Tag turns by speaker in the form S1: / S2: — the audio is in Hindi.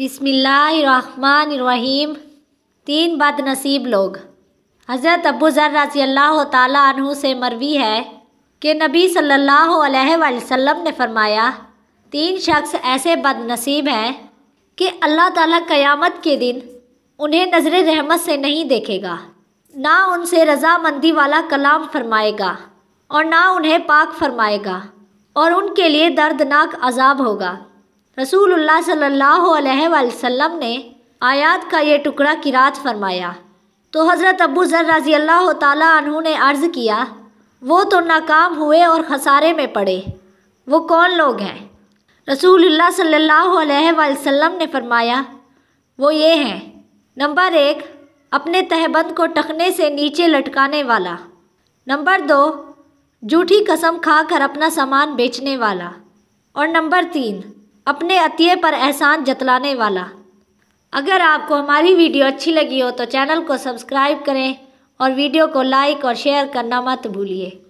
S1: बिसमीम तीन बद नसीब लोग हज़रत अबू ज़र रजी अल्लाह तु से मरवी है कि नबी सल्लल्लाहु अलैहि वसल्लम ने फरमाया तीन शख्स ऐसे बदनसीब हैं कि अल्लाह ताला क़यामत के दिन उन्हें नज़र रहमत से नहीं देखेगा ना उनसे रजामंदी वाला कलाम फरमाएगा और ना उन्हें पाक फरमाएगा और उनके लिए दर्दनाक अजाब होगा रसूलुल्लाह सल्लल्लाहु अलैहि वसल्लम ने आयात का ये टुकड़ा किरात फरमाया तो हज़रत अबू ज़र रज़ी अल्लाह तु ने अर्ज़ किया वो तो नाकाम हुए और खसारे में पड़े वो कौन लोग हैं रसूलुल्लाह सल्लल्लाहु अलैहि वसल्लम ने फरमाया वो ये हैं नंबर एक अपने तहबंद को टखने से नीचे लटकाने वाला नंबर दो झूठी कसम खाकर अपना सामान बेचने वाला और नंबर तीन अपने अतिय पर एहसान जतलाने वाला अगर आपको हमारी वीडियो अच्छी लगी हो तो चैनल को सब्सक्राइब करें और वीडियो को लाइक और शेयर करना मत भूलिए